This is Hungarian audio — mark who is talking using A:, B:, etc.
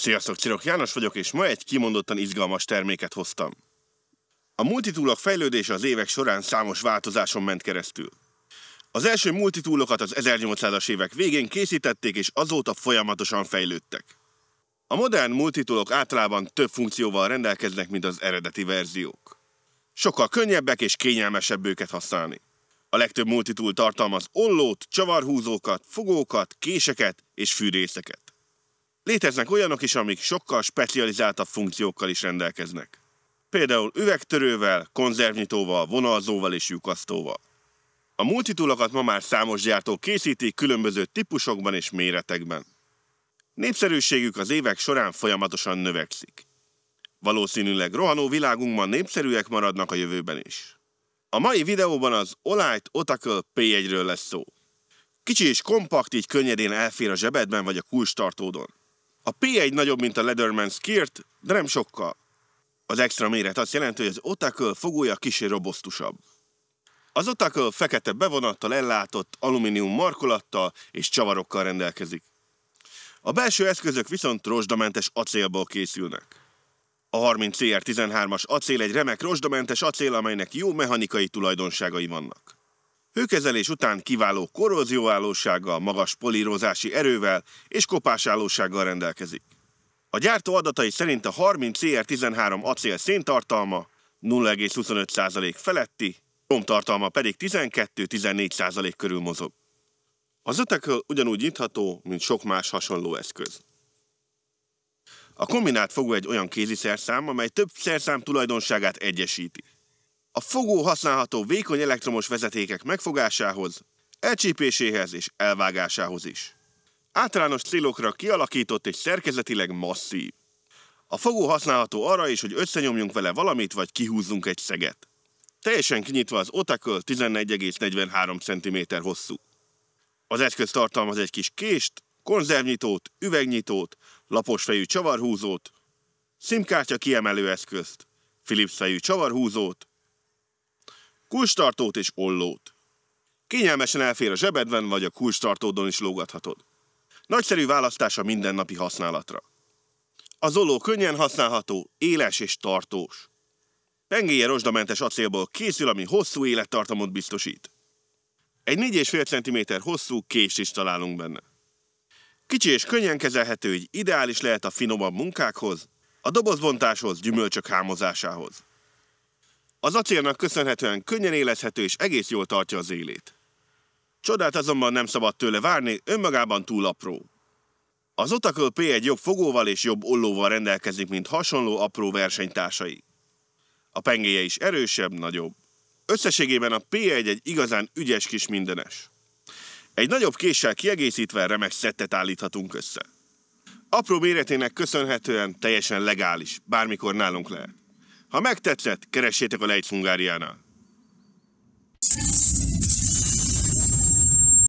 A: Sziasztok, Csirok János vagyok, és ma egy kimondottan izgalmas terméket hoztam. A multitúlok fejlődése az évek során számos változáson ment keresztül. Az első multitúlokat az 1800-as évek végén készítették, és azóta folyamatosan fejlődtek. A modern multitúlok általában több funkcióval rendelkeznek, mint az eredeti verziók. Sokkal könnyebbek és kényelmesebb őket használni. A legtöbb multitool tartalmaz ollót, csavarhúzókat, fogókat, késeket és fűrészeket. Léteznek olyanok is, amik sokkal specializáltabb funkciókkal is rendelkeznek. Például üvegtörővel, konzervnyitóval, vonalzóval és lyukasztóval. A multitúlokat ma már számos gyártó készíti különböző típusokban és méretekben. Népszerűségük az évek során folyamatosan növekszik. Valószínűleg rohanó világunkban népszerűek maradnak a jövőben is. A mai videóban az Olight Otakel P1-ről lesz szó. Kicsi és kompakt, így könnyedén elfér a zsebedben vagy a kulcstartódon. A P1 nagyobb, mint a Leatherman Skirt, de nem sokkal. Az extra méret azt jelenti, hogy az Otaköl fogója kicsi robosztusabb. Az Otaköl fekete bevonattal ellátott alumínium markolattal és csavarokkal rendelkezik. A belső eszközök viszont rozsdamentes acélból készülnek. A 30CR13-as acél egy remek rozsdamentes acél, amelynek jó mechanikai tulajdonságai vannak. Hőkezelés után kiváló korrózióállósággal, magas polírozási erővel és kopásállósággal rendelkezik. A gyártó adatai szerint a 30 CR13 acél széntartalma 0,25% feletti, romtartalma pedig 12-14% körül mozog. Az öteköl ugyanúgy nyitható, mint sok más hasonló eszköz. A kombinált fogó egy olyan kéziszerszám, amely több szerszám tulajdonságát egyesíti. A fogó használható vékony elektromos vezetékek megfogásához, elcsípéséhez és elvágásához is. Általános célokra kialakított és szerkezetileg masszív. A fogó használható arra is, hogy összenyomjunk vele valamit, vagy kihúzzunk egy szeget. Teljesen kinyitva az otaköl 11,43 cm hosszú. Az eszköz tartalmaz egy kis kést, konzervnyitót, üvegnyitót, laposfejű csavarhúzót, szimkártya kiemelő eszközt, Philips fejű csavarhúzót, kulcstartót és ollót. Kényelmesen elfér a zsebedben, vagy a kulcstartódon is lógathatod. Nagyszerű választás a mindennapi használatra. Az olló könnyen használható, éles és tartós. Pengéje rozsdamentes acélból készül, ami hosszú élettartamot biztosít. Egy 4,5 cm hosszú kést is találunk benne. Kicsi és könnyen kezelhető, így ideális lehet a finomabb munkákhoz, a dobozbontáshoz, gyümölcsök hámozásához. Az acélnak köszönhetően könnyen élezhető és egész jól tartja az élét. Csodát azonban nem szabad tőle várni, önmagában túl apró. Az Otakl P1 jobb fogóval és jobb ollóval rendelkezik, mint hasonló apró versenytársai. A pengéje is erősebb, nagyobb. Összességében a P1 egy igazán ügyes kis mindenes. Egy nagyobb késsel kiegészítve remek szettet állíthatunk össze. Apró méretének köszönhetően teljesen legális, bármikor nálunk lehet. Ha megtetszett, keressétek a Lejt Hungáriánál!